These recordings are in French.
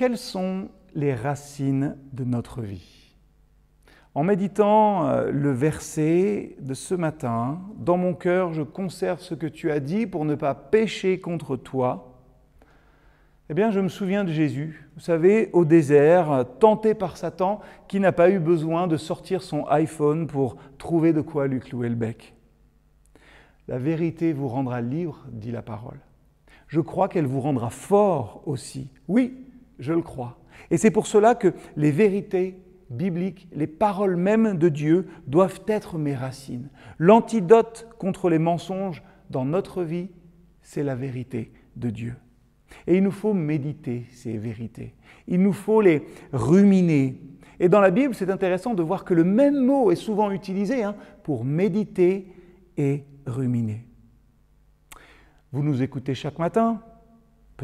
quelles sont les racines de notre vie En méditant euh, le verset de ce matin, dans mon cœur, je conserve ce que tu as dit pour ne pas pécher contre toi. Eh bien, je me souviens de Jésus, vous savez, au désert, tenté par Satan, qui n'a pas eu besoin de sortir son iPhone pour trouver de quoi lui clouer le bec. La vérité vous rendra libre, dit la parole. Je crois qu'elle vous rendra fort aussi. Oui, je le crois. Et c'est pour cela que les vérités bibliques, les paroles mêmes de Dieu doivent être mes racines. L'antidote contre les mensonges dans notre vie, c'est la vérité de Dieu. Et il nous faut méditer ces vérités. Il nous faut les ruminer. Et dans la Bible, c'est intéressant de voir que le même mot est souvent utilisé hein, pour méditer et ruminer. Vous nous écoutez chaque matin,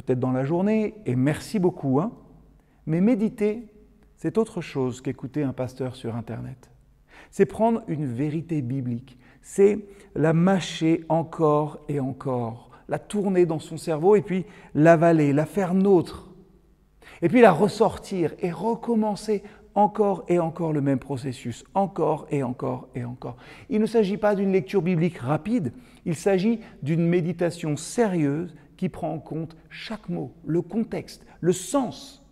peut-être dans la journée, et merci beaucoup. Hein. Mais méditer, c'est autre chose qu'écouter un pasteur sur Internet. C'est prendre une vérité biblique, c'est la mâcher encore et encore, la tourner dans son cerveau et puis l'avaler, la faire nôtre, et puis la ressortir et recommencer encore et encore le même processus, encore et encore et encore. Il ne s'agit pas d'une lecture biblique rapide, il s'agit d'une méditation sérieuse qui prend en compte chaque mot, le contexte, le sens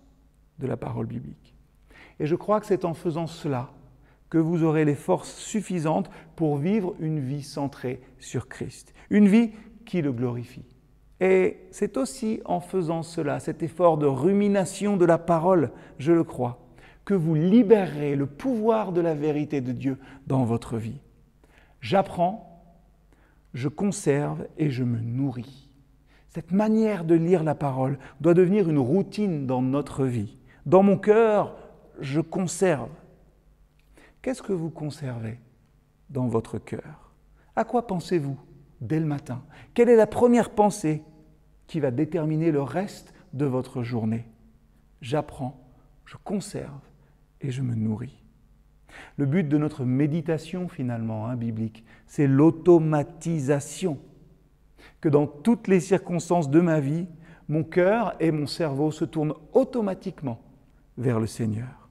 de la parole biblique. Et je crois que c'est en faisant cela que vous aurez les forces suffisantes pour vivre une vie centrée sur Christ, une vie qui le glorifie. Et c'est aussi en faisant cela, cet effort de rumination de la parole, je le crois, que vous libérerez le pouvoir de la vérité de Dieu dans votre vie. J'apprends, je conserve et je me nourris. Cette manière de lire la parole doit devenir une routine dans notre vie. Dans mon cœur, je conserve. Qu'est-ce que vous conservez dans votre cœur À quoi pensez-vous dès le matin Quelle est la première pensée qui va déterminer le reste de votre journée J'apprends, je conserve et je me nourris. Le but de notre méditation finalement hein, biblique, c'est l'automatisation que dans toutes les circonstances de ma vie, mon cœur et mon cerveau se tournent automatiquement vers le Seigneur.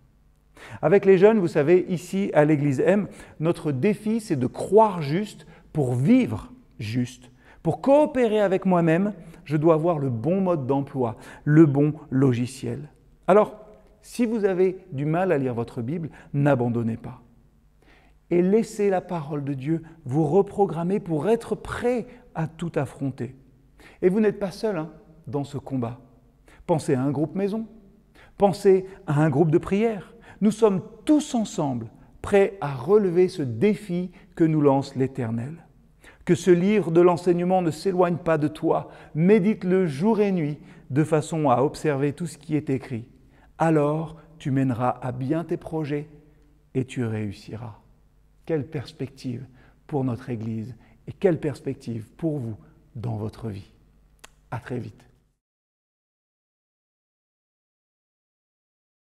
Avec les jeunes, vous savez, ici à l'Église M, notre défi, c'est de croire juste pour vivre juste. Pour coopérer avec moi-même, je dois avoir le bon mode d'emploi, le bon logiciel. Alors, si vous avez du mal à lire votre Bible, n'abandonnez pas et laissez la parole de Dieu vous reprogrammer pour être prêt à tout affronter. Et vous n'êtes pas seul hein, dans ce combat. Pensez à un groupe maison, pensez à un groupe de prière. Nous sommes tous ensemble prêts à relever ce défi que nous lance l'Éternel. Que ce livre de l'enseignement ne s'éloigne pas de toi, médite-le jour et nuit de façon à observer tout ce qui est écrit. Alors tu mèneras à bien tes projets et tu réussiras. Quelle perspective pour notre Église et quelle perspective pour vous dans votre vie. À très vite.